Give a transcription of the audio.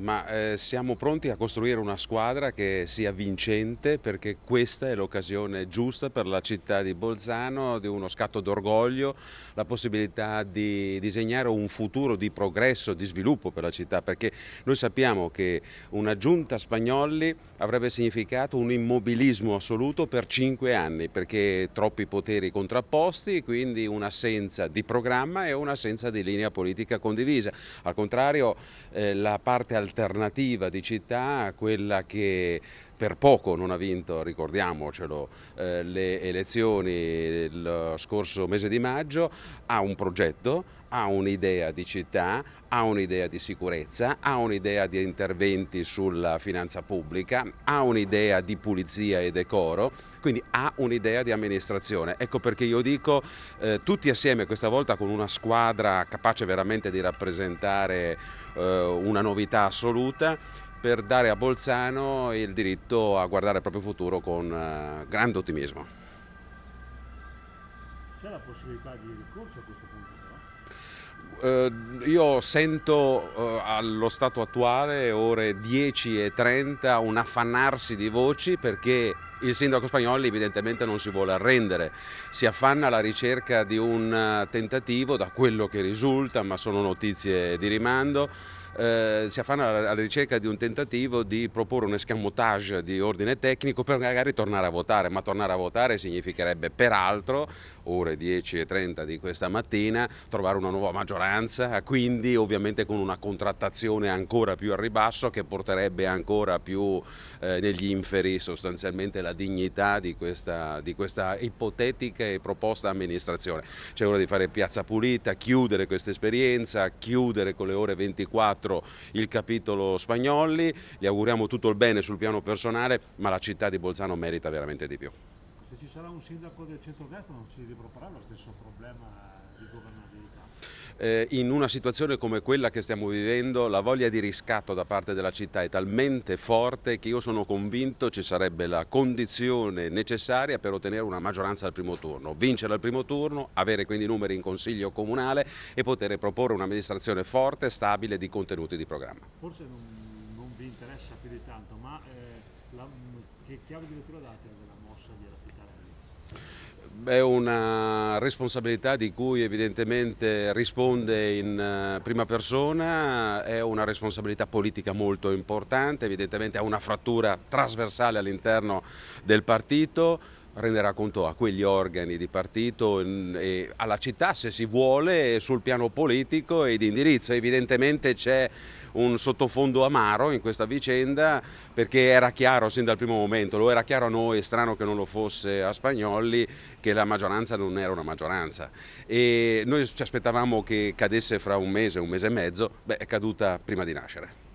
ma eh, siamo pronti a costruire una squadra che sia vincente perché questa è l'occasione giusta per la città di Bolzano, di uno scatto d'orgoglio, la possibilità di disegnare un futuro di progresso, di sviluppo per la città, perché noi sappiamo che una giunta spagnoli avrebbe significato un immobilismo assoluto per cinque anni, perché troppi poteri contrapposti, quindi un'assenza di programma e un'assenza di linea politica condivisa. Al contrario, eh, la parte alternativa un'alternativa di città a quella che per poco non ha vinto, ricordiamocelo, eh, le elezioni il scorso mese di maggio, ha un progetto, ha un'idea di città, ha un'idea di sicurezza, ha un'idea di interventi sulla finanza pubblica, ha un'idea di pulizia e decoro, quindi ha un'idea di amministrazione. Ecco perché io dico eh, tutti assieme questa volta con una squadra capace veramente di rappresentare eh, una novità assoluta, per dare a Bolzano il diritto a guardare il proprio futuro con eh, grande ottimismo. C'è la possibilità di ricorso a questo punto? Eh, io sento eh, allo stato attuale, ore 10 e 30, un affannarsi di voci perché il sindaco Spagnoli evidentemente non si vuole arrendere, si affanna alla ricerca di un eh, tentativo, da quello che risulta, ma sono notizie di rimando, eh, si affanna alla ricerca di un tentativo di proporre un escamotage di ordine tecnico per magari tornare a votare, ma tornare a votare significherebbe peraltro, ore 10.30 di questa mattina, trovare una nuova maggioranza, quindi ovviamente con una contrattazione ancora più a ribasso che porterebbe ancora più eh, negli inferi sostanzialmente la la dignità di questa, di questa ipotetica e proposta amministrazione. C'è ora di fare piazza pulita, chiudere questa esperienza, chiudere con le ore 24 il capitolo Spagnoli, gli auguriamo tutto il bene sul piano personale, ma la città di Bolzano merita veramente di più. Se ci sarà un sindaco del centro-destra non si riproporrà lo stesso problema di eh, governabilità? in una situazione come quella che stiamo vivendo la voglia di riscatto da parte della città è talmente forte che io sono convinto ci sarebbe la condizione necessaria per ottenere una maggioranza al primo turno, vincere al primo turno, avere quindi numeri in consiglio comunale e poter proporre un'amministrazione forte, stabile di contenuti di programma. Forse non, non vi interessa più di tanto, ma eh, la, che chiave di lettura date della mossa di Rapitarelli? È una responsabilità di cui evidentemente risponde in eh, prima persona, è una responsabilità politica molto importante, evidentemente ha una frattura trasversale all'interno del partito, renderà conto a quegli organi di partito e alla città se si vuole sul piano politico e di indirizzo. Evidentemente c'è un sottofondo amaro in questa vicenda perché era chiaro sin dal primo momento, lo era chiaro a noi, strano che non lo fosse a Spagnoli, che la maggioranza non era una maggioranza e noi ci aspettavamo che cadesse fra un mese, un mese e mezzo, beh è caduta prima di nascere.